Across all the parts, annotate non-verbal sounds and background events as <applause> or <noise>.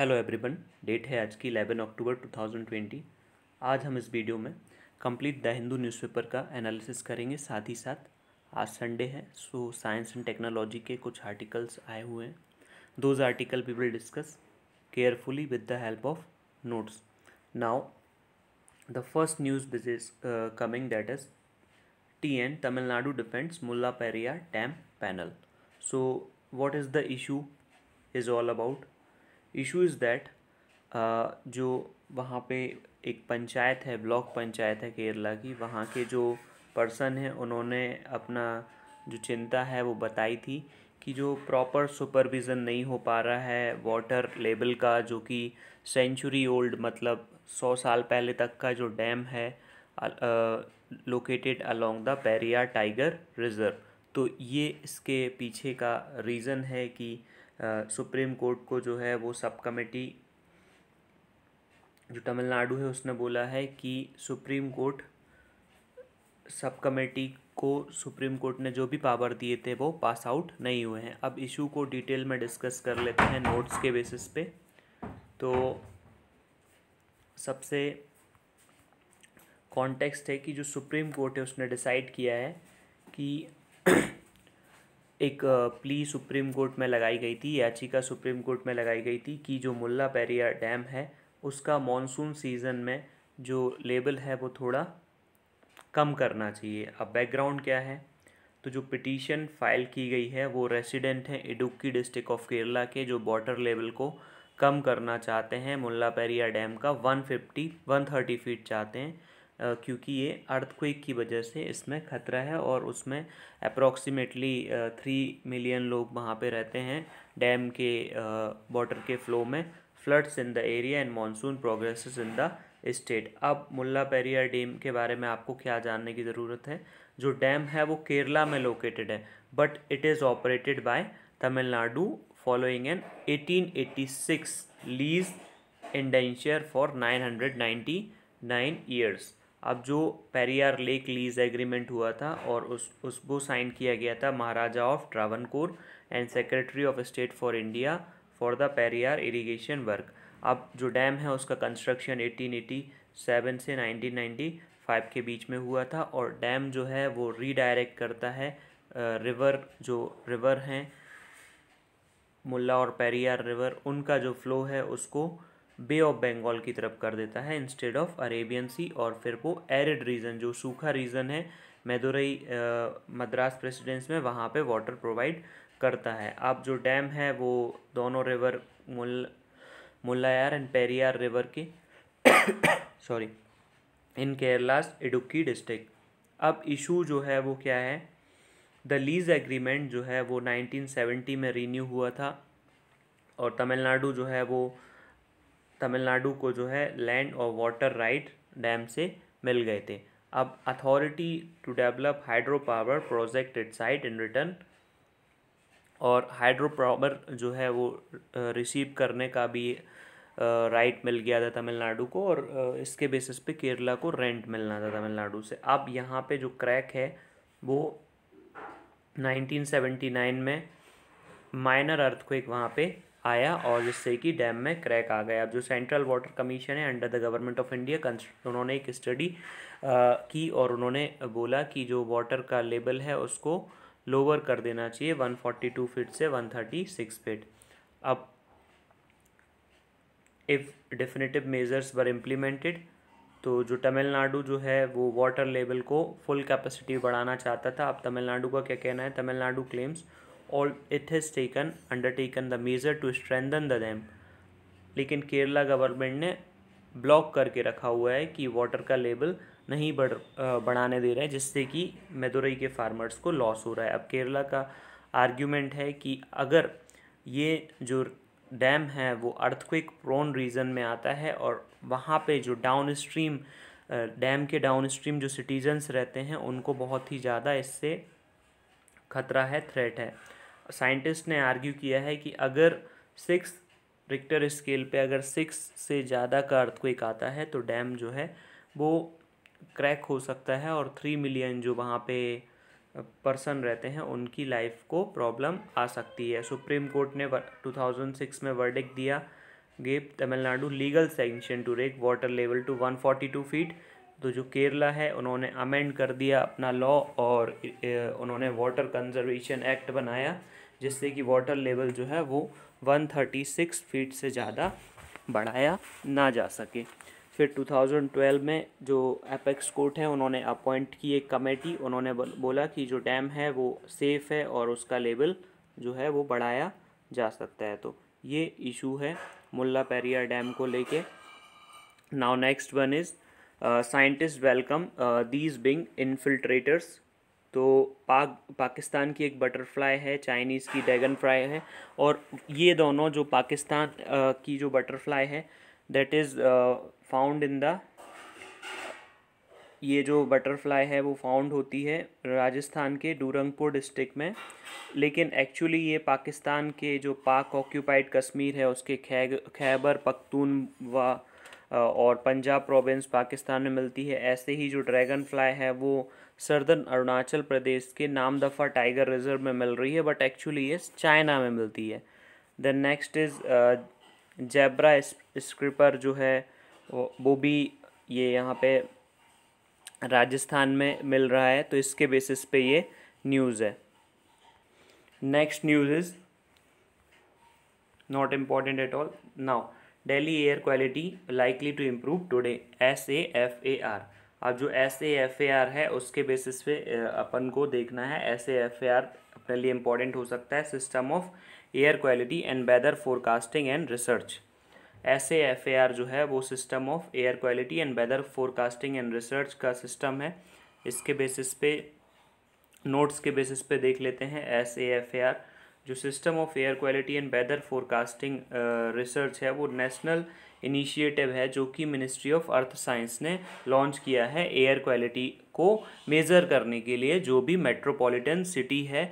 Hello everyone date है आज की 11 अक्टूबर 2020 आज हम इस वीडियो में कंप्लीट द हिंदू न्यूज़पेपर का एनालिसिस करेंगे साथ ही साथ आज संडे है सो साइंस एंड टेक्नोलॉजी के कुछ आर्टिकल्स आए हुए हैं those article we will discuss carefully with the help of notes now the first news this is coming that is T N Tamil Nadu defends Mullaperiyar dam panel so what is the issue is all about issue is that जो वहाँ पे एक पंचायत है block panchayat है केरला की वहाँ के जो पर्सन हैं उन्होंने अपना जो चिंता है वो बताई थी कि जो प्रॉपर सुपरविज़न नहीं हो पा रहा है वाटर लेवल का जो कि सेंचुरी ओल्ड मतलब सौ साल पहले तक का जो डैम है located along the Periyar tiger reserve तो ये इसके पीछे का रीज़न है कि सुप्रीम कोर्ट को जो है वो सब कमेटी जो तमिलनाडु है उसने बोला है कि सुप्रीम कोर्ट सब कमेटी को सुप्रीम कोर्ट ने जो भी पावर दिए थे वो पास आउट नहीं हुए हैं अब इशू को डिटेल में डिस्कस कर लेते हैं नोट्स के बेसिस पे तो सबसे कॉन्टेक्स्ट है कि जो सुप्रीम कोर्ट है उसने डिसाइड किया है कि एक प्ली सुप्रीम कोर्ट में लगाई गई थी याचिका सुप्रीम कोर्ट में लगाई गई थी कि जो मुल्ला पेरियार डैम है उसका मानसून सीज़न में जो लेवल है वो थोड़ा कम करना चाहिए अब बैकग्राउंड क्या है तो जो पिटीशन फाइल की गई है वो रेसिडेंट हैं इडुक्की डिस्ट्रिक्ट ऑफ केरला के जो वाटर लेवल को कम करना चाहते हैं मुल्ला पेरिया डैम का one fifty one thirty feet चाहते हैं क्योंकि ये अर्थक्वेक की वजह से इसमें ख़तरा है और उसमें अप्रॉक्सीमेटली थ्री मिलियन लोग वहाँ पे रहते हैं डैम के वाटर के फ्लो में floods in the area and monsoon progress in the state अब मुल्ला पेरियार डैम के बारे में आपको क्या जानने की ज़रूरत है जो डैम है वो केरला में लोकेटेड है but it is operated by Tamil Nadu following an 1886 lease indenture for 999 years अब जो पेरियार लेक लीज एग्रीमेंट हुआ था और उस उसको साइन किया गया था Maharaja of Travancore and secretary of state for India for the Periyar irrigation work अब जो डैम है उसका कंस्ट्रक्शन 1887 से 1995 के बीच में हुआ था और डैम जो है वो रीडायरेक्ट करता है रिवर जो रिवर हैं मुल्ला और पेरियार रिवर उनका जो फ्लो है उसको बे ऑफ बंगाल की तरफ कर देता है इंस्टेड ऑफ अरेबियन सी और फिर वो एरिड रीजन जो सूखा रीजन है मेदुरई मद्रास प्रेसिडेंस में वहाँ पे वाटर प्रोवाइड करता है अब जो डैम है वो दोनों river Mul Mullayar and Periyar river के sorry in Kerala's Idukki district अब इशू जो है वो क्या है द लीज एग्रीमेंट जो है वो 1970 में रीन्यू हुआ था और तमिलनाडु जो है वो तमिलनाडु को जो है लैंड और वाटर राइट डैम से मिल गए थे अब authority to develop hydro power project it site in return और हाइड्रो पावर जो है वो रिसीव करने का भी राइट मिल गया था तमिलनाडु को और इसके बेसिस पे केरला को रेंट मिलना था तमिलनाडु से अब यहाँ पे जो क्रैक है वो 1979 में माइनर अर्थक्वेक वहाँ पे आया और जिससे कि डैम में क्रैक आ गया अब जो सेंट्रल वाटर कमीशन है under the government of India उन्होंने एक स्टडी की और उन्होंने बोला कि जो वाटर का लेवल है उसको लोअर कर देना चाहिए 142 फीट से 136 फीट अब if definitive measures were implemented तो जो तमिलनाडु जो है वो वाटर लेवल को फुल कैपेसिटी बढ़ाना चाहता था अब तमिलनाडु का क्या कहना है तमिलनाडु क्लेम्स और it has taken undertaken the measure to strengthen the dam लेकिन केरला गवर्नमेंट ने ब्लॉक करके रखा हुआ है कि वाटर का लेवल नहीं बढ़ बढ़ाने दे रहे हैं जिससे कि मदुरई के फार्मर्स को लॉस हो रहा है अब केरला का आर्ग्यूमेंट है कि अगर ये जो डैम है वो अर्थक्विक प्रोन रीजन में आता है और वहाँ पे जो डाउन स्ट्रीम डैम के डाउन स्ट्रीम जो सिटीजन्स रहते हैं उनको बहुत ही ज़्यादा इससे खतरा है थ्रेट है साइंटिस्ट ने आर्ग्यू किया है कि अगर सिक्स रिक्टर स्केल पे अगर सिक्स से ज़्यादा का अर्थक्वेक आता है तो डैम जो है वो क्रैक हो सकता है और थ्री मिलियन जो वहाँ पे पर्सन रहते हैं उनकी लाइफ को प्रॉब्लम आ सकती है सुप्रीम कोर्ट ने 2006 में वर्डिक दिया gave Tamil Nadu legal sanction to raise water level to two feet तो जो केरला है उन्होंने अमेंड कर दिया अपना लॉ और उन्होंने वाटर कंजर्वेशन एक्ट बनाया जिससे कि वाटर लेवल जो है वो 136 फीट से ज़्यादा बढ़ाया ना जा सके फिर 2012 में जो एपेक्स कोर्ट है उन्होंने अपॉइंट की एक कमेटी उन्होंने बोला कि जो डैम है वो सेफ़ है और उसका लेवल जो है वो बढ़ाया जा सकता है तो ये इशू है मुल्ला पेरिया डैम को लेके now next one is scientist welcome these being infiltrators तो पाक पाकिस्तान की एक बटरफ्लाई है चाइनीज़ की डैगन फ्लाई है और ये दोनों जो पाकिस्तान की जो बटरफ्लाई है that is found in the ये जो बटरफ्लाई है वो फाउंड होती है राजस्थान के डूरंगपुर डिस्ट्रिक्ट में लेकिन एक्चुअली ये पाकिस्तान के जो पाक ऑक्यूपाइड कश्मीर है उसके खैग खैबर पख्तूनवा और पंजाब प्रोविंस पाकिस्तान में मिलती है ऐसे ही जो ड्रैगन फ्लाई है वो सर्दर्न अरुणाचल प्रदेश के नाम दफ़ा टाइगर रिजर्व में मिल रही है बट एक्चुअली ये चाइना में मिलती है then next is zebra skipper जो है वो भी ये यहाँ पे राजस्थान में मिल रहा है तो इसके बेसिस पे ये न्यूज़ है next news is not important at all now daily air quality likely to improve today S A F A R अब जो S A F A R है उसके बेसिस पे अपन को देखना है S A F A R अपने लिए इम्पॉर्टेंट हो सकता है system of air quality and weather forecasting and research S A F A R जो है वो system of air quality and weather forecasting and research का सिस्टम है इसके बेसिस पे नोट्स के बेसिस पे देख लेते हैं S A F A R जो system of air quality and weather forecasting research है वो नेशनल इनिशिएटिव है जो कि मिनिस्ट्री ऑफ अर्थ साइंस ने लॉन्च किया है एयर क्वालिटी को मेज़र करने के लिए जो भी मेट्रोपॉलिटन सिटी है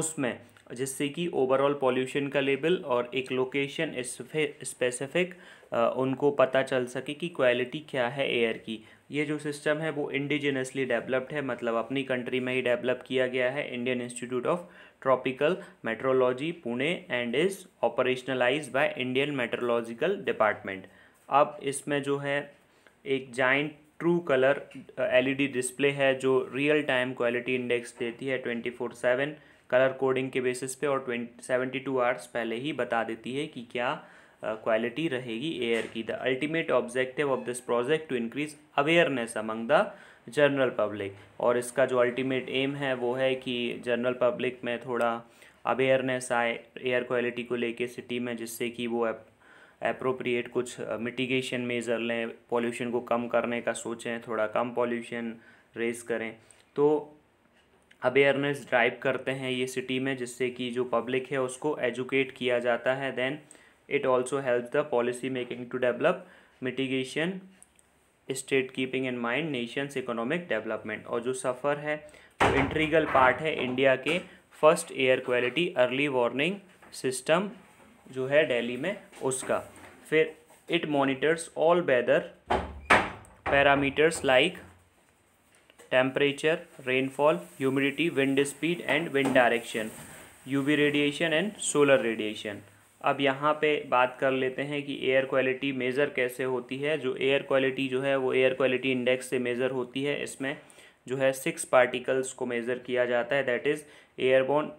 उसमें जिससे कि ओवरऑल पॉल्यूशन का लेवल और एक लोकेशन स्पेसिफिक उनको पता चल सके कि क्वालिटी क्या है एयर की ये जो सिस्टम है वो इंडिजिनसली डेवलप्ड है मतलब अपनी कंट्री में ही डेवलप किया गया है Indian institute of tropical meteorology Pune and is operationalise by Indian meteorological department अब इसमें जो है एक giant true colour LED display है जो रियल टाइम क्वालिटी इंडेक्स देती है twenty four seven colour coding के बेसिस पे और ट्वेंटी सेवेंटी टू आवर्स पहले ही बता देती है कि क्या क्वालिटी uh, रहेगी एयर की the ultimate objective of this project to increase awareness among the general public और इसका जो अल्टीमेट एम है वो है कि जनरल पब्लिक में थोड़ा अवेयरनेस आए एयर क्वालिटी को लेके सिटी में जिससे कि वो अप्रोप्रिएट कुछ मिटिगेशन मेज़र लें पॉल्यूशन को कम करने का सोचें थोड़ा कम पॉल्यूशन रेस करें तो अवेयरनेस ड्राइव करते हैं ये सिटी में जिससे कि जो पब्लिक है उसको एजुकेट किया जाता है then it also help the policy making to develop mitigation state keeping in mind nations economic development और जो सफ़र है वो इंट्रीगल पार्ट है इंडिया के first air quality early warning system जो है दिल्ली में उसका फिर it monitors all weather parameters like temperature rainfall humidity wind speed and wind direction UV radiation and solar radiation अब यहाँ पे बात कर लेते हैं कि एयर क्वालिटी मेज़र कैसे होती है जो एयर क्वालिटी जो है वो एयर क्वालिटी इंडेक्स से मेज़र होती है इसमें जो है सिक्स पार्टिकल्स को मेज़र किया जाता है that is airborne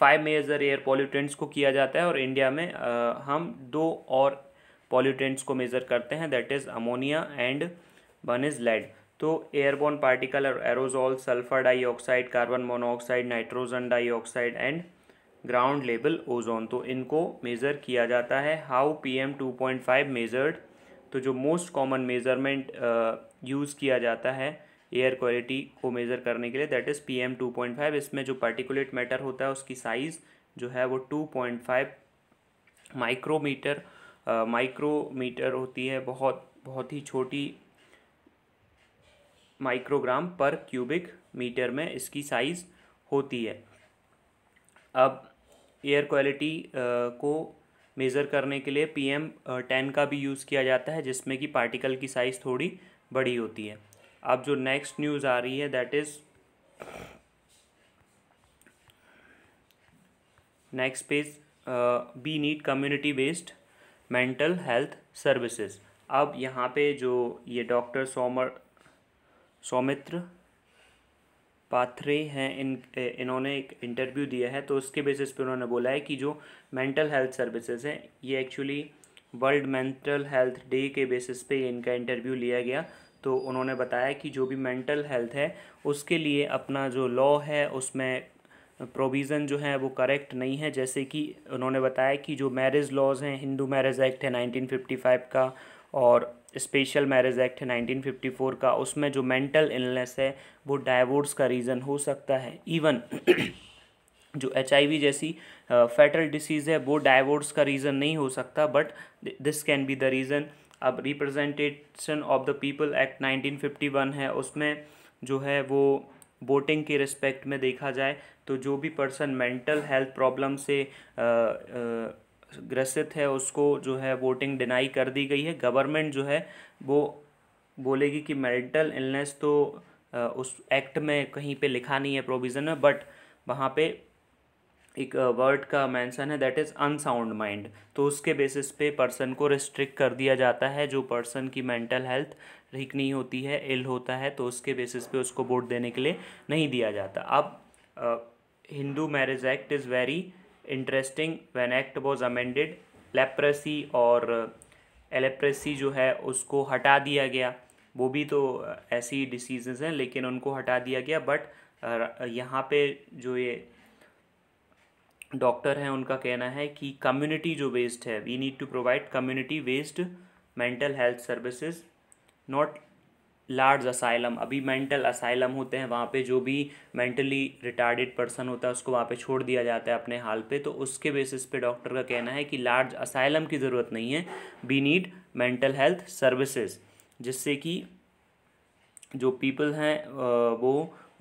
five major air pollutants को किया जाता है और इंडिया में आ, हम दो और पॉल्यूटेंट्स को मेज़र करते हैं that is ammonia and one is lead तो एयरबोन पार्टिकल और aerosol sulphur dioxide carbon monoxide nitrogen dioxide and ground level ozone तो इनको मेज़र किया जाता है how P M two point five measured तो जो मोस्ट कॉमन मेज़रमेंट यूज़ किया जाता है एयर क्वालिटी को मेज़र करने के लिए that is P M two point five इसमें जो पार्टिकुलेट मैटर होता है उसकी साइज़ जो है वो two point five micrometre micrometre होती है बहुत बहुत ही छोटी माइक्रोग्राम पर क्यूबिक मीटर में इसकी साइज़ होती है अब एयर क्वालिटी uh, को मेज़र करने के लिए पी एम टेन का भी यूज़ किया जाता है जिसमें कि पार्टिकल की साइज़ थोड़ी बड़ी होती है अब जो नेक्स्ट न्यूज़ आ रही है that is next page we need community based mental health services अब यहाँ पे जो ये डॉक्टर सोमर सौमित्र पाथरे हैं इन इन्होंने एक इंटरव्यू दिया है तो उसके बेसिस पे उन्होंने बोला है कि जो मेंटल हेल्थ सर्विसेज हैं ये actually world mental health day के बेसिस पे इनका इंटरव्यू लिया गया तो उन्होंने बताया कि जो भी मेंटल हेल्थ है उसके लिए अपना जो लॉ है उसमें प्रोविज़न जो है वो करेक्ट नहीं है जैसे कि उन्होंने बताया कि जो मैरिज लॉज हैं हिंदू मैरिज एक्ट है नाइनटीन का और स्पेशल मैरिज एक्ट है फोर का उसमें जो मेंटल इलनेस है वो डाइवोर्स का रीज़न हो सकता है इवन <clears throat> जो एच जैसी फैटल डिसीज़ है वो डाइवोर्स का रीज़न नहीं हो सकता but this can be the reason अब representation of the people act 1951 है उसमें जो है वो वोटिंग के रिस्पेक्ट में देखा जाए तो जो भी पर्सन मेंटल हेल्थ प्रॉब्लम से आ, आ, ग्रसित है उसको जो है वोटिंग डिनाई कर दी गई है गवर्नमेंट जो है वो बोलेगी कि मेरिटल इलनेस तो उस एक्ट में कहीं पे लिखा नहीं है प्रोविज़न में बट वहाँ पे एक वर्ड का मेंशन है दैट इज़ अनसाउंड माइंड तो उसके बेसिस पे पर्सन को रिस्ट्रिक्ट कर दिया जाता है जो पर्सन की मेंटल हेल्थ ठीक नहीं होती है इल होता है तो उसके बेसिस पे उसको वोट देने के लिए नहीं दिया जाता अब Hindu marriage act is very interesting when act was amended leprosy और एलेप्रेसी uh, जो है उसको हटा दिया गया वो भी तो uh, ऐसी डिसीजेज हैं लेकिन उनको हटा दिया गया बट uh, यहाँ पे जो ये डॉक्टर हैं उनका कहना है कि कम्युनिटी जो बेस्ड है we need to provide community based mental health services not large asylum अभी मेंटल असाइलम होते हैं वहाँ पे जो भी मेंटली रिटार्डेड पर्सन होता है उसको वहाँ पे छोड़ दिया जाता है अपने हाल पे तो उसके बेसिस पे डॉक्टर का कहना है कि लार्ज असाइलम की ज़रूरत नहीं है we need mental health services जिससे कि जो पीपल हैं वो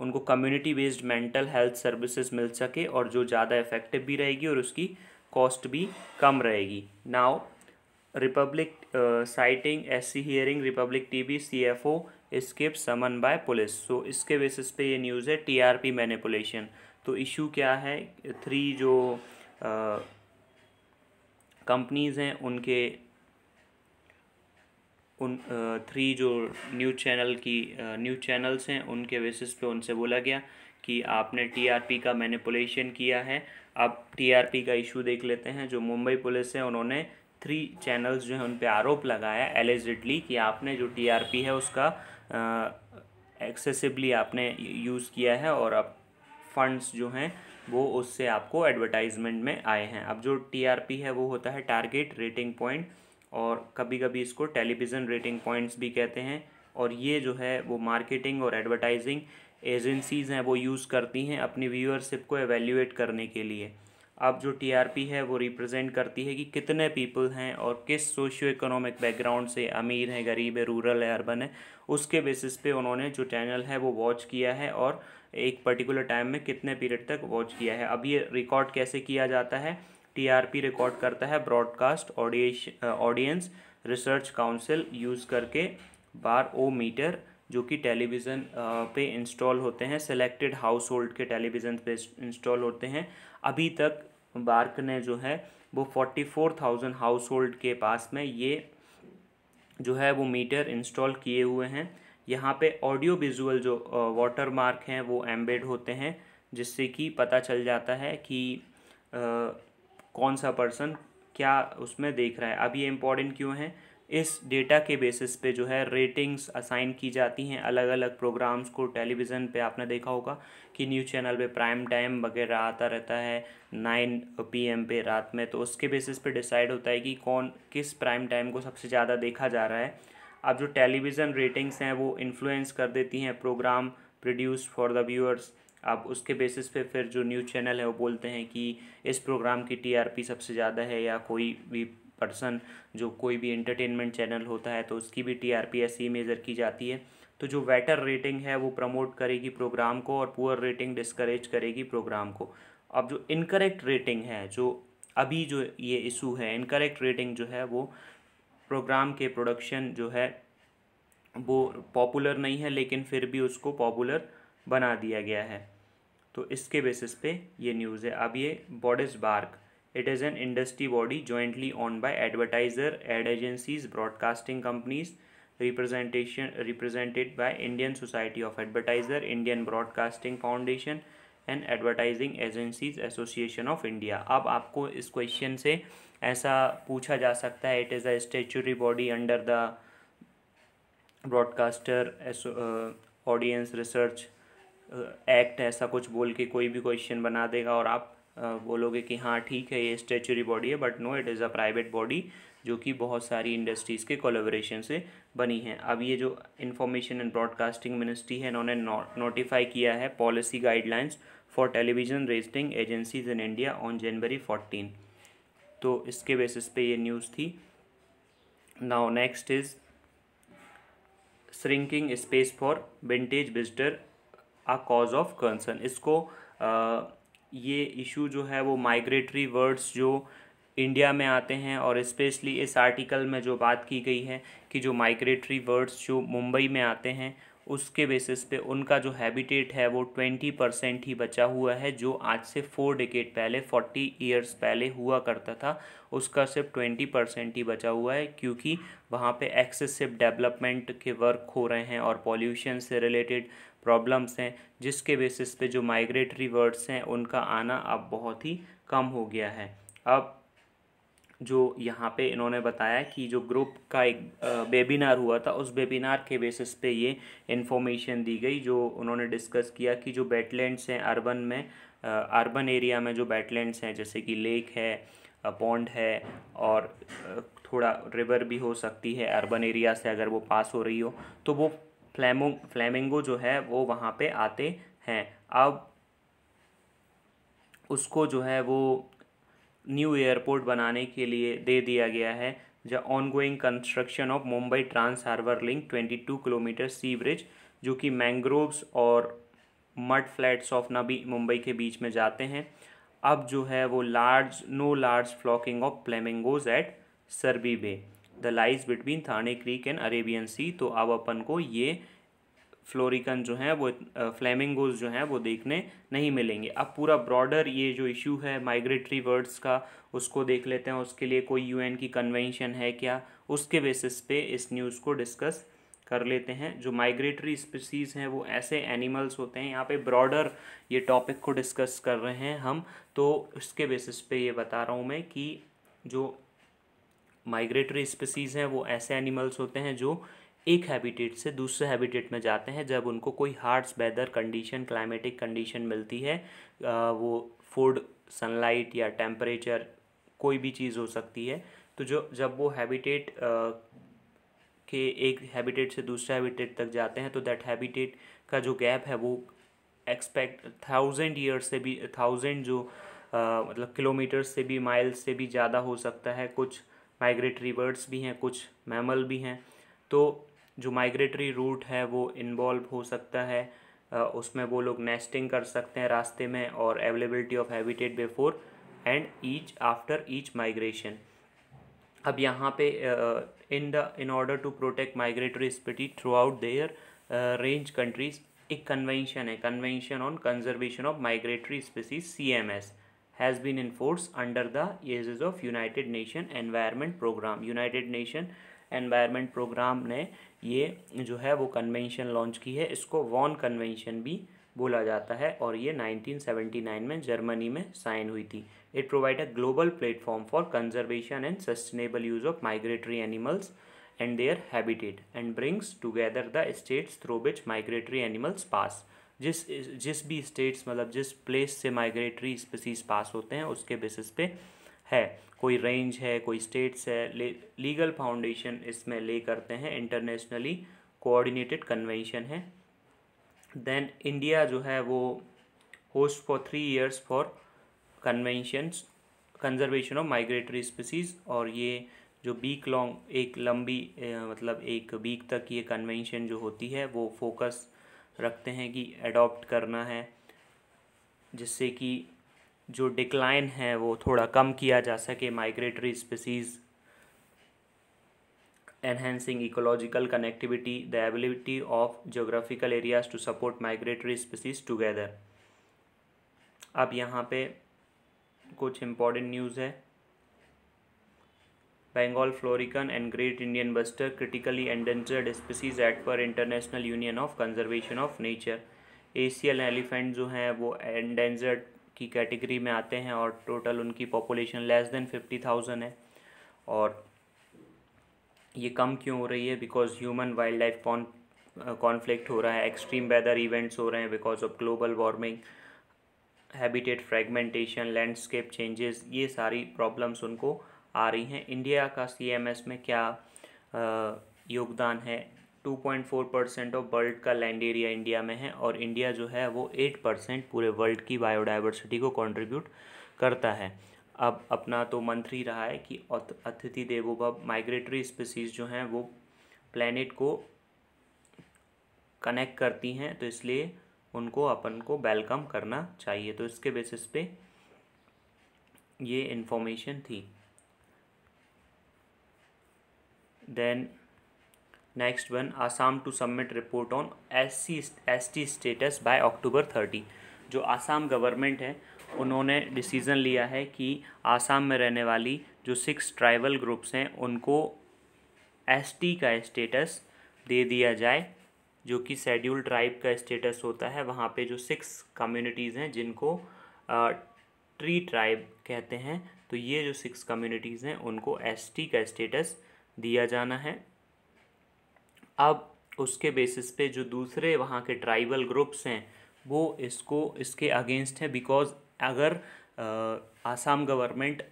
उनको community based mental health services मिल सके और जो ज़्यादा इफेक्टिव भी रहेगी और उसकी कॉस्ट भी कम रहेगी now republic citing S C hearing republic T V C F O skip summon by police so इसके बेसिस पे ये न्यूज़ है टीआरपी मैनिपुलेशन तो इशू क्या है थ्री जो कंपनीज़ हैं उनके उन थ्री जो न्यूज़ चैनल की न्यूज़ चैनल्स हैं उनके बेसिस पे उनसे बोला गया कि आपने टीआरपी का मैनिपुलेशन किया है अब टीआरपी का इशू देख लेते हैं जो मुंबई पुलिस है उन्होंने थ्री चैनल्स जो हैं उन पर आरोप लगाया एलिजिडली कि आपने जो टीआरपी है उसका एक्सेसिवली आपने यूज़ किया है और आप फंड्स जो हैं वो उससे आपको एडवर्टाइजमेंट में आए हैं अब जो टीआरपी है वो होता है टारगेट रेटिंग पॉइंट और कभी कभी इसको टेलीविज़न रेटिंग पॉइंट्स भी कहते हैं और ये जो है वो मार्केटिंग और एडवर्टाइजिंग एजेंसीज़ हैं वो यूज़ करती हैं अपनी व्यूअरशिप को एवेल्यूएट करने के लिए आप जो टीआरपी है वो रिप्रेजेंट करती है कि कितने पीपल हैं और किस सोशियो इकोनॉमिक बैकग्राउंड से अमीर है गरीब है रूरल है अर्बन है उसके बेसिस पे उन्होंने जो चैनल है वो वॉच किया है और एक पर्टिकुलर टाइम में कितने पीरियड तक वॉच किया है अब ये रिकॉर्ड कैसे किया जाता है टीआरपी रिकॉर्ड करता है broadcast audience research council use करके बार ओ मीटर जो कि टेलीविज़न पे इंस्टॉल होते हैं सिलेक्टेड हाउस होल्ड के टेलीविज़न पे इंस्टॉल होते हैं अभी तक बार्क ने जो है वो forty four thousand household के पास में ये जो है वो मीटर इंस्टॉल किए हुए हैं यहाँ पे ऑडियो विजुअल जो वाटर मार्क हैं वो एम्बेड होते हैं जिससे कि पता चल जाता है कि आ, कौन सा पर्सन क्या उसमें देख रहा है अब ये इम्पॉर्टेंट क्यों है इस डेटा के बेसिस पे जो है रेटिंग्स असाइन की जाती हैं अलग अलग प्रोग्राम्स को टेलीविज़न पे आपने देखा होगा कि न्यूज़ चैनल पे प्राइम टाइम वगैरह आता रहता है नाइन पीएम पे रात में तो उसके बेसिस पे डिसाइड होता है कि कौन किस प्राइम टाइम को सबसे ज़्यादा देखा जा रहा है अब जो टेलीविज़न रेटिंग्स हैं वो इन्फ्लुएंस कर देती हैं programme produce for the viewers अब उसके बेसिस पे फिर जो न्यूज़ चैनल है वो बोलते हैं कि इस प्रोग्राम की टीआरपी सबसे ज़्यादा है या कोई भी पर्सन जो कोई भी एंटरटेनमेंट चैनल होता है तो उसकी भी टीआरपी ऐसी मेज़र की जाती है तो जो वेटर रेटिंग है वो प्रमोट करेगी प्रोग्राम को और पुअर रेटिंग डिस्करेज करेगी प्रोग्राम को अब जो इनकरेक्ट रेटिंग है जो अभी जो ये इशू है इनकरेक्ट रेटिंग जो है वो प्रोग्राम के प्रोडक्शन जो है वो पॉपुलर नहीं है लेकिन फिर भी उसको पॉपुलर बना दिया गया है तो इसके बेसिस पे ये न्यूज़ है अब ये bodies BARC It is an industry body jointly owned by advertiser, ad agencies, broadcasting companies, representation represented by Indian Society of Advertiser, Indian Broadcasting Foundation and advertising agencies association of India अब आपको इस question से ऐसा पूछा जा सकता है it is a statutory body under the broadcaster audience research act ऐसा कुछ बोल के कोई भी क्वेश्चन बना देगा और आप बोलोगे कि हाँ ठीक है ये स्टेचुरी बॉडी है but no it is a private body जो कि बहुत सारी इंडस्ट्रीज़ के कोलेबोरेशन से बनी है अब ये जो इंफॉर्मेशन एंड ब्रॉडकास्टिंग मिनिस्ट्री है इन्होंने नोटिफाई किया है policy guidelines for television rating agencies in India on January fourteen तो इसके बेसिस पे ये न्यूज़ थी now next is shrinking space for vintage visitor a cause of concern इसको ये इशू जो है वो माइग्रेटरी वर्ड्स जो इंडिया में आते हैं और इस्पेशली इस आर्टिकल में जो बात की गई है कि जो माइग्रेटरी वर्ड्स जो मुंबई में आते हैं उसके बेसिस पे उनका जो हैबिटेट है वो ट्वेंटी परसेंट ही बचा हुआ है जो आज से फोर डिकेट पहले फोर्टी ईयर्स पहले हुआ करता था उसका सिर्फ ट्वेंटी परसेंट ही बचा हुआ है क्योंकि वहाँ पे एक्सेसिव डेवलपमेंट के वर्क हो रहे हैं और पॉल्यूशन से रिलेटेड प्रॉब्लम्स हैं जिसके बेसिस पे जो माइग्रेटरी वर्ड्स हैं उनका आना अब बहुत ही कम हो गया है अब जो यहाँ पे इन्होंने बताया कि जो ग्रुप का एक वेबिनार हुआ था उस वेबिनार के बेसिस पे ये इन्फॉर्मेशन दी गई जो उन्होंने डिस्कस किया कि जो बैटलैंड्स हैं अर्बन में अर्बन एरिया में जो बैटलैंड्स हैं जैसे कि लेक है पौंड है और थोड़ा रिवर भी हो सकती है अर्बन एरिया से अगर वो पास हो रही हो तो वो फ्लैमो फ्लैमिंगो जो है वो वहाँ पे आते हैं अब उसको जो है वो न्यू एयरपोर्ट बनाने के लिए दे दिया गया है the ongoing construction of Mumbai trans harbour link twenty two kilometre sea bridge जो कि मैंग्रोव्स और मड फ्लैट्स ऑफ नबी मुंबई के बीच में जाते हैं अब जो है वो large no large flocking of flamingos at Sewri bay the lies between Thane creek and Arabian sea तो अब अपन को ये फ्लोरिकन जो है वो फ्लेमिंगोज जो हैं वो देखने नहीं मिलेंगे अब पूरा ब्रॉडर ये जो इशू है माइग्रेटरी बर्ड्स का उसको देख लेते हैं उसके लिए कोई यूएन की कन्वेंशन है क्या उसके बेसिस पे इस न्यूज़ को डिस्कस कर लेते हैं जो माइग्रेटरी स्पीसीज़ हैं वो ऐसे एनिमल्स होते हैं यहाँ पे ब्रॉडर ये टॉपिक को डिस्कस कर रहे हैं हम तो उसके बेसिस पे ये बता रहा हूँ मैं कि जो माइग्रेटरी स्पीसीज़ हैं वो ऐसे एनिमल्स होते हैं जो एक हैबिटेट से दूसरे हैबिटेट में जाते हैं जब उनको कोई harsh weather condition climatic condition मिलती है वो फूड सनलाइट या टेम्परेचर कोई भी चीज़ हो सकती है तो जो जब वो हैबिटेट के एक हैबिटेट से दूसरे हैबिटेट तक जाते हैं तो दैट हैबिटेट का जो गैप है वो एक्सपेक्ट थाउजेंड ईयर से भी थाउजेंड जो मतलब किलोमीटर से भी माइल्स से भी ज़्यादा हो सकता है कुछ माइग्रेटरी बर्ड्स भी हैं कुछ मैमल भी हैं तो जो माइग्रेटरी रूट है वो इन्वॉल्व हो सकता है उसमें वो लोग नेस्टिंग कर सकते हैं रास्ते में और availability of habitat before and each after each migration अब यहाँ पे in the in order to protect migratory species throughout their range countries एक कन्वेंशन है convention on conservation of migratory species C M S has been enforced under the aegis of United Nation Environment Program. United Nation environment programme ने ये जो है वो convention launch की है इसको वॉन कन्वेंशन भी बोला जाता है और ये 1979 में जर्मनी में साइन हुई थी it provide a global platform for conservation and sustainable use of migratory animals and their habitat and brings together the states through which migratory animals pass जिस जिस भी स्टेट्स मतलब जिस प्लेस से माइग्रेटरी स्पीसीज पास होते हैं उसके बेसिस पे है कोई रेंज है कोई स्टेट्स है लीगल फाउंडेशन इसमें ले करते हैं इंटरनेशनली कोऑर्डिनेटेड कन्वेंशन है देन इंडिया जो है वो host for three years for conventions conservation of migratory species और ये जो बीक लॉन्ग एक लंबी मतलब एक बीक तक ये कन्वेंशन जो होती है वो फोकस रखते हैं कि अडॉप्ट करना है जिससे कि जो डिक्लाइन है वो थोड़ा कम किया जा सके migratory species enhancing ecological connectivity the ability of geographical areas to support migratory species together अब यहाँ पे कुछ इम्पॉर्टेंट न्यूज़ है Bengal florican and great Indian bustard critically endangered species act पर international union of conservation of nature Asian elephant जो हैं वो endangered की कैटेगरी में आते हैं और टोटल उनकी population less than fifty thousand है और ये कम क्यों हो रही है because human wildlife conflict हो रहा है एक्सट्रीम वेदर इवेंट्स हो रहे हैं because of global warming habitat fragmentation landscape changes ये सारी प्रॉब्लम्स उनको आ रही हैं इंडिया का सीएमएस में क्या योगदान है 2.4 परसेंट ऑफ वर्ल्ड का लैंड एरिया इंडिया में है और इंडिया जो है वो 8 परसेंट पूरे वर्ल्ड की बायोडाइवर्सिटी को कंट्रीब्यूट करता है अब अपना तो मंत्री ही रहा है कि अतिथि देवो माइग्रेटरी स्पीसीज जो हैं वो प्लानट को कनेक्ट करती हैं तो इसलिए उनको अपन को वेलकम करना चाहिए तो इसके बेसिस पे ये इन्फॉर्मेशन थी then next one assam to submit report on sc st status by october 30 जो आसाम गवर्नमेंट है उन्होंने डिसीज़न लिया है कि आसाम में रहने वाली जो सिक्स ट्राइबल ग्रुप्स हैं उनको एसटी का स्टेटस दे दिया जाए जो कि शेड्यूल ट्राइब का स्टेटस होता है वहाँ पे जो सिक्स कम्युनिटीज़ हैं जिनको आ, ट्री ट्राइब कहते हैं तो ये जो सिक्स कम्युनिटीज़ हैं उनको एसटी का स्टेटस दिया जाना है अब उसके बेसिस पे जो दूसरे वहाँ के ट्राइबल ग्रुप्स हैं वो इसको इसके अगेंस्ट हैं बिकॉज अगर आ, आसाम गवर्नमेंट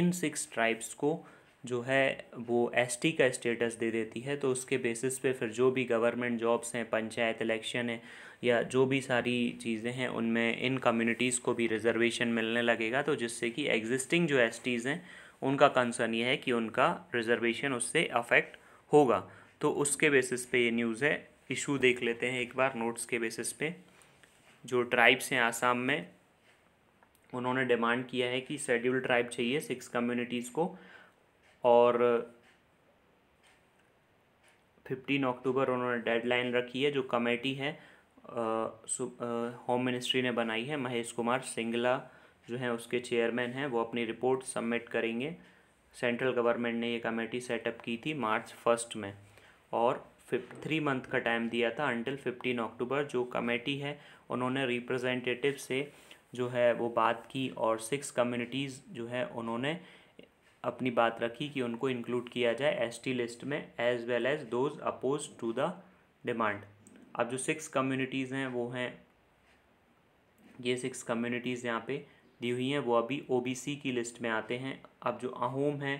इन सिक्स ट्राइब्स को जो है वो एसटी का स्टेटस दे देती है तो उसके बेसिस पे फिर जो भी गवर्नमेंट जॉब्स हैं पंचायत इलेक्शन है या जो भी सारी चीज़ें हैं उनमें इन कम्युनिटीज़ को भी रिजर्वेशन मिलने लगेगा तो जिससे कि एग्जिस्टिंग जो एस हैं उनका कंसर्न ये है कि उनका रिजर्वेशन उससे अफेक्ट होगा तो उसके बेसिस पे ये न्यूज़ है इशू देख लेते हैं एक बार नोट्स के बेसिस पे जो ट्राइब्स हैं आसाम में उन्होंने डिमांड किया है कि शेड्यूल ट्राइब चाहिए सिक्स कम्युनिटीज़ को और फिफ्टीन अक्टूबर उन्होंने डेडलाइन रखी है जो कमेटी है होम मिनिस्ट्री ने बनाई है महेश कुमार सिंगला जो हैं उसके चेयरमैन हैं वो अपनी रिपोर्ट सबमिट करेंगे सेंट्रल गवर्नमेंट ने ये कमेटी सेटअप की थी मार्च फर्स्ट में और थ्री मंथ का टाइम दिया था अनटिल फिफ्टीन अक्टूबर जो कमेटी है उन्होंने रिप्रेजेंटेटिव से जो है वो बात की और सिक्स कम्युनिटीज़ जो है उन्होंने अपनी बात रखी कि उनको इंक्लूड किया जाए एसटी लिस्ट में as well as those oppose to the demand अब जो सिक्स कम्युनिटीज़ हैं वो हैं ये सिक्स कम्युनिटीज़ यहाँ पे दी हुई हैं वो अभी ओ की लिस्ट में आते हैं अब जो अहोम हैं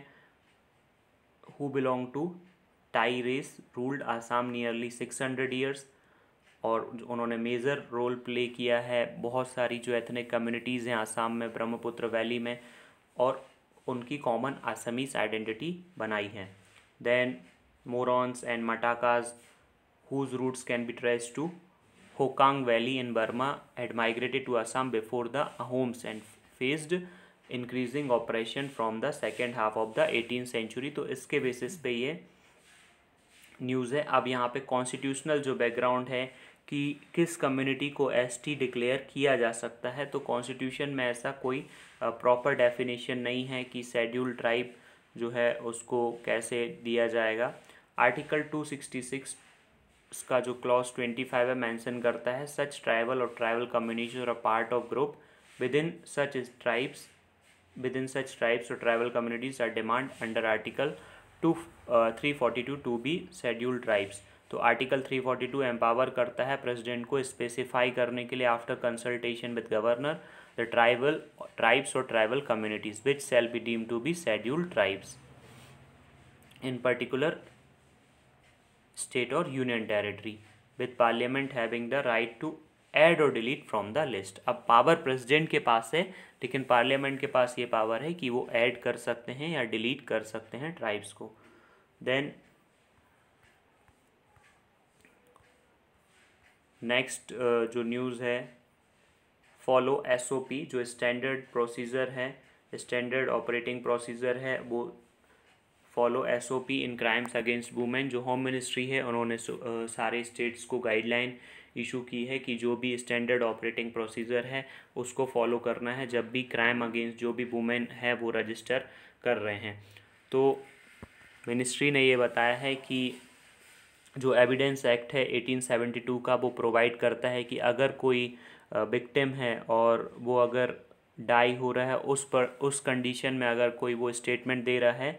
who belong to Tai race ruled Assam nearly six hundred years और उन्होंने मेजर रोल प्ले किया है बहुत सारी जो एथनिक कम्युनिटीज़ हैं आसाम में ब्रह्मपुत्र वैली में और उनकी कॉमन आसमीस आइडेंटिटी बनाई है देन मोरस एंड मटाकाज whose roots can be trace to Hokang Valley in Burma had migrated to Assam before the Ahoms and faced increasing operation from the second half of the eighteen century तो इसके basis पे ये news है अब यहाँ पे constitutional जो background है कि किस कम्युनिटी को एसटी डिक्लेयर किया जा सकता है तो कॉन्स्टिट्यूशन में ऐसा कोई प्रॉपर डेफिनेशन नहीं है कि शेड्यूल ट्राइब जो है उसको कैसे दिया जाएगा आर्टिकल टू सिक्सटी सिक्स उसका जो क्लॉज ट्वेंटी फाइव है मैंसन करता है सच ट्राइबल और ट्राइबल कम्युनिटीज और a part of group within such tribes within such tribes और tribal communities are demand under article two three forty two to be schedule tribes तो article three forty two empower करता है president को specify करने के लिए after consultation with governor the tribal tribes और tribal communities which shall be deem to be schedule tribes in particular state और union territory with parliament having the right to add और delete from the list अब power president के पास है लेकिन parliament के पास ये पावर है कि वो ऐड कर सकते हैं या डिलीट कर सकते हैं ट्राइब्स को देन नेक्स्ट जो न्यूज़ है फॉलो एसओपी जो स्टैंडर्ड प्रोसीजर है स्टैंडर्ड ऑपरेटिंग प्रोसीजर है वो follow S O P in crimes against women जो होम मिनिस्ट्री है उन्होंने सारे स्टेट्स को गाइडलाइन इशू की है कि जो भी स्टैंडर्ड ऑपरेटिंग प्रोसीजर है उसको फॉलो करना है जब भी क्राइम अगेंस्ट जो भी वुमेन है वो रजिस्टर कर रहे हैं तो मिनिस्ट्री ने ये बताया है कि जो एविडेंस एक्ट है 1872 का वो प्रोवाइड करता है कि अगर कोई विक्टिम है और वो अगर डाई हो रहा है उस पर उस कंडीशन में अगर कोई वो स्टेटमेंट दे रहा है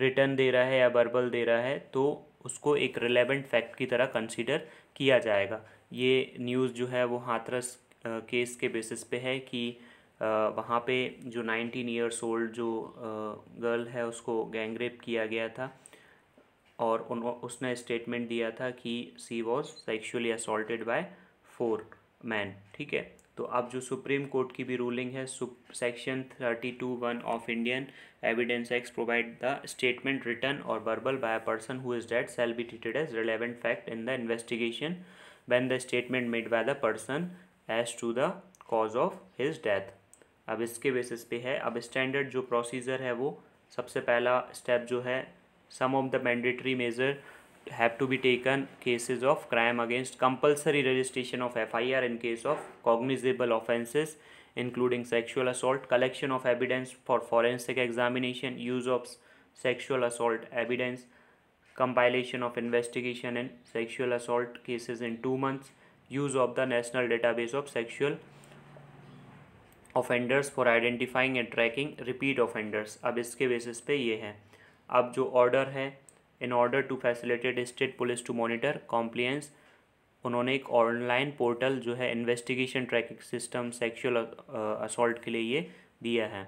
रिटर्न दे रहा है या बर्बल दे रहा है तो उसको एक रिलेवेंट फैक्ट की तरह कंसीडर किया जाएगा ये न्यूज़ जो है वो हाथरस केस के बेसिस पे है कि वहाँ पे जो नाइनटीन ईयर्स ओल्ड जो गर्ल है उसको गैंगरेप किया गया था और उन उसने स्टेटमेंट दिया था कि she was sexually assaulted by four man ठीक है तो अब जो सुप्रीम कोर्ट की भी रूलिंग है section thirty two one of Indian evidence act provide the statement return और verbal by a person who is dead shall be treated as relevant fact in the investigation when the statement made by the person as to the cause of his death अब इसके basis पे है अब standard जो procedure है वो सबसे पहला स्टेप जो है some of the mandatory measure have to be taken cases of crime against compulsory registration of FIR in case of cognizable offences including sexual assault, collection of evidence for forensic examination, use of sexual assault evidence, compilation of investigation in sexual assault cases in two months, use of the national database of sexual offenders for identifying and tracking repeat offenders अब इसके basis पे ये है अब जो order है in order to facilitate state police to monitor compliance उन्होंने एक ऑनलाइन पोर्टल जो है investigation tracking system sexual assault के लिए ये दिया है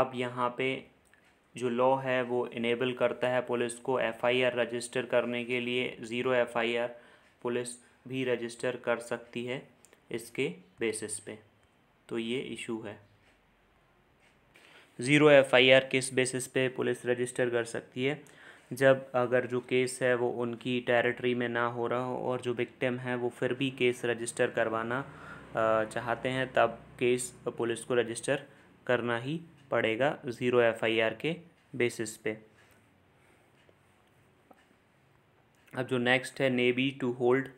अब यहाँ पे जो लॉ है वो इनेबल करता है पुलिस को एफआईआर रजिस्टर करने के लिए ज़ीरो एफआईआर पुलिस भी रजिस्टर कर सकती है इसके बेसिस पे तो ये इशू है ज़ीरो एफआईआर किस बेसिस पे पुलिस रजिस्टर कर सकती है जब अगर जो केस है वो उनकी टेरिटरी में ना हो रहा हो और जो विक्टिम है वो फिर भी केस रजिस्टर करवाना चाहते हैं तब केस पुलिस को रजिस्टर करना ही पड़ेगा ज़ीरो एफआईआर के बेसिस पे अब जो नेक्स्ट है navy to hold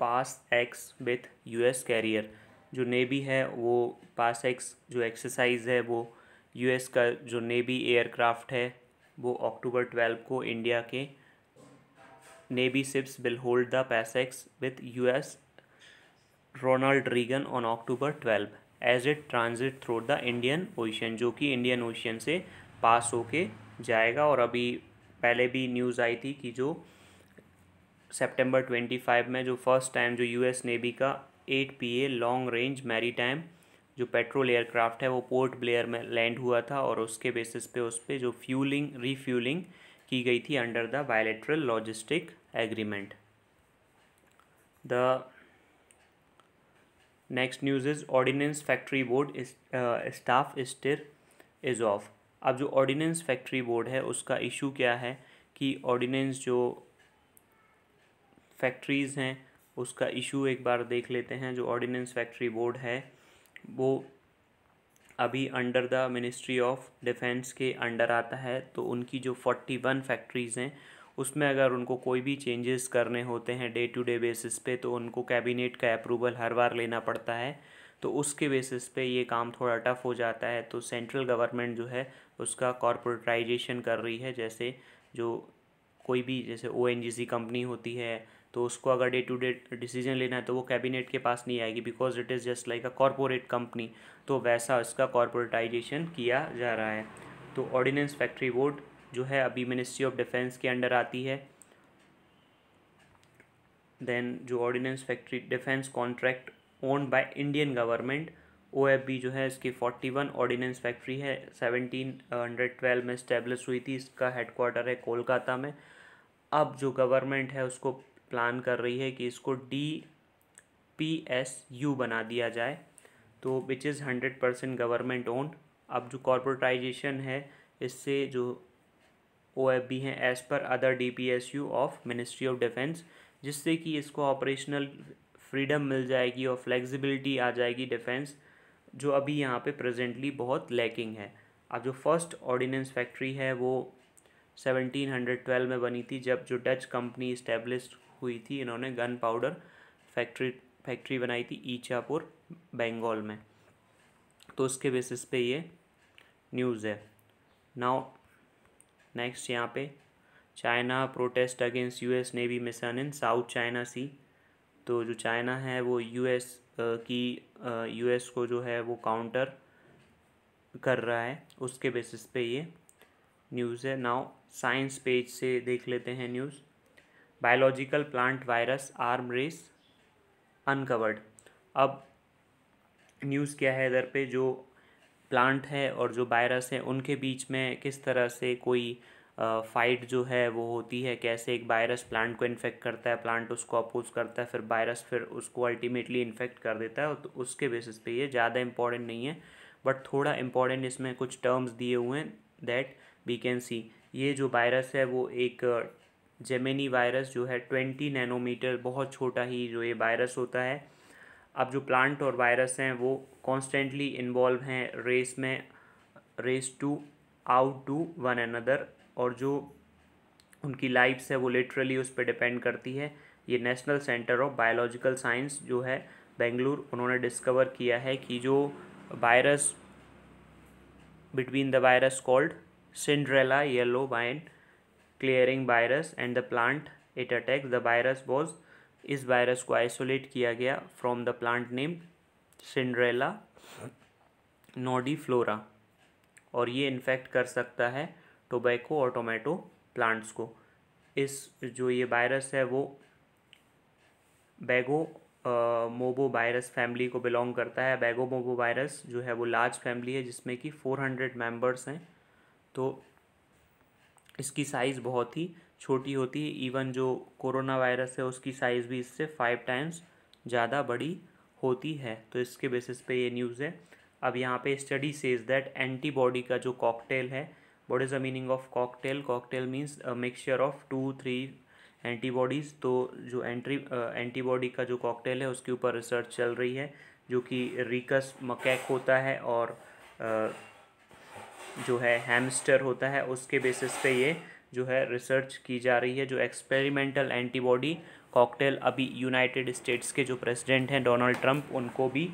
PASSEX with US carrier जो नेवी है वो पास एक्स जो एक्सरसाइज है वो यूएस का जो नेवी एयरक्राफ्ट है वो अक्टूबर ट्वेल्व को इंडिया के navy ships will hold the PASSEX with S Ronald Reagan on October twelve as it transit through the Indian ocean जो कि इंडियन ओशियन से पास होके जाएगा और अभी पहले भी न्यूज़ आई थी कि जो सेप्टेम्बर ट्वेंटी फाइव में जो फर्स्ट टाइम जो यू एस नेवी का eight P A long range maritime जो पेट्रोल एयरक्राफ्ट है वो पोर्ट ब्लेयर में लैंड हुआ था और उसके बेसिस पे उस पर जो फ्यूलिंग रीफ्यूलिंग की गई थी under the bilateral logistic agreement the next news is ordnance factory board staff stir is off अब जो ऑर्डिनेंस फैक्ट्री बोर्ड है उसका इशू क्या है कि ऑर्डिनेंस जो फैक्ट्रीज़ हैं उसका इशू एक बार देख लेते हैं जो ऑर्डिनेंस फैक्ट्री बोर्ड है वो अभी under the ministry of defence के अंडर आता है तो उनकी जो फोर्टी वन फैक्ट्रीज़ हैं उसमें अगर उनको कोई भी चेंजेस करने होते हैं डे टू डे बेसिस पे तो उनको कैबिनेट का अप्रूवल हर बार लेना पड़ता है तो उसके बेसिस पे ये काम थोड़ा टफ हो जाता है तो सेंट्रल गवर्नमेंट जो है उसका कॉरपोरेटाइजेशन कर रही है जैसे जो कोई भी जैसे ओ कंपनी होती है तो उसको अगर डे टू डे डिसीजन लेना है तो वो कैबिनेट के पास नहीं आएगी because it is just like a corporate company तो वैसा इसका कॉरपोरेटाइजेशन किया जा रहा है तो ऑर्डिनेंस फैक्ट्री बोर्ड जो है अभी मिनिस्ट्री ऑफ डिफेंस के अंडर आती है देन जो ordnance factory defence contract owned by Indian government ओ जो है इसकी फोर्टी वन ऑर्डिनेंस फैक्ट्री है सेवनटीन हंड्रेड ट्वेल्व में स्टेब्लिश हुई थी इसका हेडकोार्टर है कोलकाता में अब जो गवर्नमेंट है उसको प्लान कर रही है कि इसको डी पी एस यू बना दिया जाए तो which is hundred percent government own अब जो कॉरपोरेटाइजेशन है इससे जो ओ एफ बी हैं as per other D P S U of ministry of defence जिससे कि इसको ऑपरेशनल फ्रीडम मिल जाएगी और फ्लेक्सिबिलिटी आ जाएगी डिफेंस जो अभी यहाँ पे प्रेजेंटली बहुत लैकिंग है अब जो फर्स्ट ऑर्डिनेंस फैक्ट्री है वो सेवनटीन हंड्रेड ट्वेल्व में बनी थी जब जो डच कंपनी इस्टेब्लिश हुई थी इन्होंने गन पाउडर फैक्ट्री फैक्ट्री बनाई थी ईचापुर बंगाल में तो उसके बेसिस पे ये न्यूज़ है नाउ नेक्स्ट यहाँ पे China protest against US navy mission in South China sea तो जो चाइना है वो यूएस की यूएस को जो है वो काउंटर कर रहा है उसके बेसिस पे ये न्यूज़ है नाउ साइंस पेज से देख लेते हैं news biological plant virus arm race uncovered अब न्यूज़ क्या है इधर पे जो प्लांट है और जो वायरस है उनके बीच में किस तरह से कोई फाइट जो है वो होती है कैसे एक वायरस प्लांट को इन्फेक्ट करता है प्लांट उसको अपोज करता है फिर वायरस फिर उसको अल्टीमेटली इन्फेक्ट कर देता है तो उसके बेसिस पे ये ज़्यादा इम्पॉर्टेंट नहीं है बट थोड़ा इम्पॉर्टेंट इसमें कुछ टर्म्स दिए हुए हैं दैट वी कैन सी ये जो वायरस है वो एक जेमेनी वायरस जो है ट्वेंटी नैनोमीटर बहुत छोटा ही जो ये वायरस होता है अब जो प्लांट और वायरस हैं वो कॉन्स्टेंटली इन्वॉल्व हैं रेस में race to out to one another और जो उनकी लाइफ्स है वो लिटरली उस पर डिपेंड करती है ये national centre of biological science जो है बेंगलुर उन्होंने डिस्कवर किया है कि जो virus between the virus called Synedrella yellow vein clearing virus and the plant it attacks the virus was इस वायरस को आइसोलेट किया गया from the plant name Synedrella nodiflora और ये इन्फेक्ट कर सकता है टोबैको और टोमेटो प्लांट्स को इस जो ये वायरस है वो बैगो मोबो वायरस फैमिली को बिलोंग करता है बैगो मोबो वायरस जो है वो लार्ज फैमिली है जिसमें कि फोर हंड्रेड मेम्बर्स हैं तो इसकी साइज़ बहुत ही छोटी होती है इवन जो कोरोना वायरस है उसकी साइज़ भी इससे फाइव टाइम्स ज़्यादा बड़ी होती है तो इसके बेसिस पे ये न्यूज़ है अब यहाँ पे स्टडी सेज दैट एंटीबॉडी का जो कॉकटेल है what is the meaning of cocktail cocktail means mixture of two three antibodies तो जो एंट्री एंटीबॉडी का जो कॉकटेल है उसके ऊपर रिसर्च चल रही है जो कि रिकस मकैक होता है और जो है हैमस्टर होता है उसके बेसिस पे ये जो है रिसर्च की जा रही है जो एक्सपेरिमेंटल एंटीबॉडी कॉकटेल अभी यूनाइटेड स्टेट्स के जो प्रेसिडेंट हैं डोनाल्ड ट्रंप उनको भी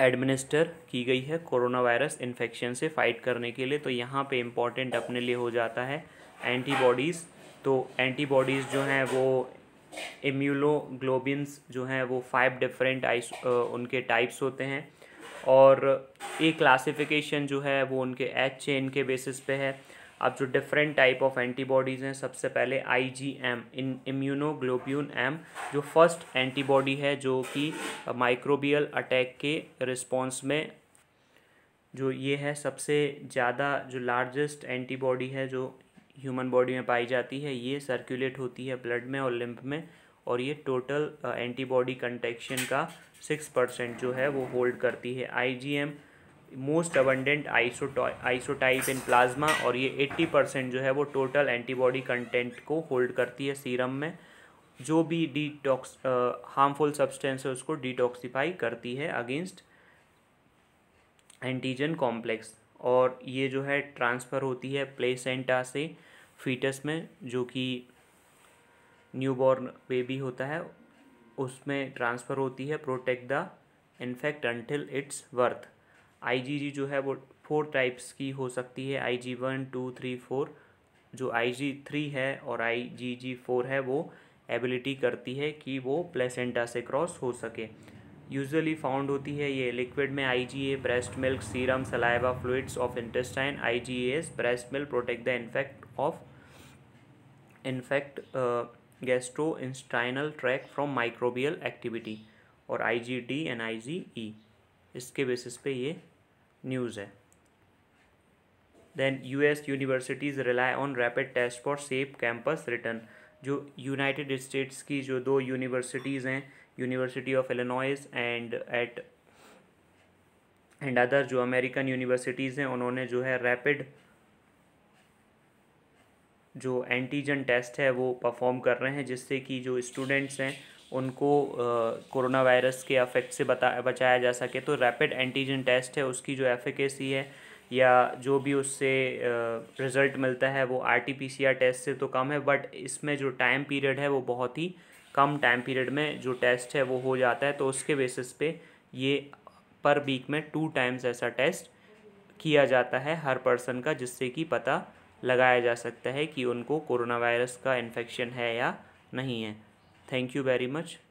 एडमिनिस्टर की गई है कोरोना वायरस इन्फेक्शन से फाइट करने के लिए तो यहाँ पे इम्पॉर्टेंट अपने लिए हो जाता है एंटीबॉडीज़ तो एंटीबॉडीज़ जो हैं वो इम्यूलोग्लोबिन्स जो हैं वो फाइव डिफरेंट आइस उनके टाइप्स होते हैं और ये क्लासिफिकेशन जो है वो उनके एच चेन के बेसिस पे है अब जो डिफरेंट टाइप ऑफ एंटीबॉडीज़ हैं सबसे पहले I G M in immunoglobulin M जो फर्स्ट एंटीबॉडी है जो कि माइक्रोबियल अटैक के रिस्पॉन्स में जो ये है सबसे ज़्यादा जो लार्जेस्ट एंटीबॉडी है जो ह्यूमन बॉडी में पाई जाती है ये सर्कुलेट होती है ब्लड में और लिम्फ में और ये टोटल एंटीबॉडी कंटेक्शन का सिक्स परसेंट जो है वो होल्ड करती है IgM most abundant isotype in plasma और ये एट्टी परसेंट जो है वो टोटल एंटीबॉडी कंटेंट को होल्ड करती है सीरम में जो भी डिटॉक्स हार्मफुल सब्सटेंस है उसको डिटॉक्सीफाई करती है अगेंस्ट एंटीजन कॉम्प्लेक्स और ये जो है ट्रांसफ़र होती है प्लेसेंटा से फीटस में जो कि न्यूबॉर्न बेबी होता है उसमें ट्रांसफ़र होती है protect the infect until it's worth IgG जो है वो फोर टाइप्स की हो सकती है I G one two three four जो आई जी थ्री है और आई जी जी फोर है वो एबिलिटी करती है कि वो प्लेसेंटा से क्रॉस हो सके यूजली फाउंड होती है ये लिक्विड में I G A breast milk serum saliva fluids of intestine I G S breast milk protect the infect of infect intestinal tract from microbial activity और आई जी आई एंड ई इसके basis पे ये news है then S universities rely on rapid test for safe campus return जो United States की जो दो universities हैं university of Illinois and at and other जो अमेरिकन यूनिवर्सिटीज़ हैं उन्होंने जो है रैपिड जो एंटीजन टेस्ट है वो परफॉर्म कर रहे हैं जिससे कि जो स्टूडेंट्स हैं उनको कोरोना वायरस के अफेक्ट से बता बचाया जा सके तो रैपिड एंटीजन टेस्ट है उसकी जो एफिकेसी है या जो भी उससे रिज़ल्ट मिलता है वो R T P C R test से तो कम है बट इसमें जो टाइम पीरियड है वो बहुत ही कम टाइम पीरियड में जो टेस्ट है वो हो जाता है तो उसके बेसिस पे ये पर वीक में टू टाइम्स ऐसा टेस्ट किया जाता है हर पर्सन का जिससे कि पता लगाया जा सकता है कि उनको कोरोना वायरस का इन्फेक्शन है या नहीं है थैंक यू वेरी मच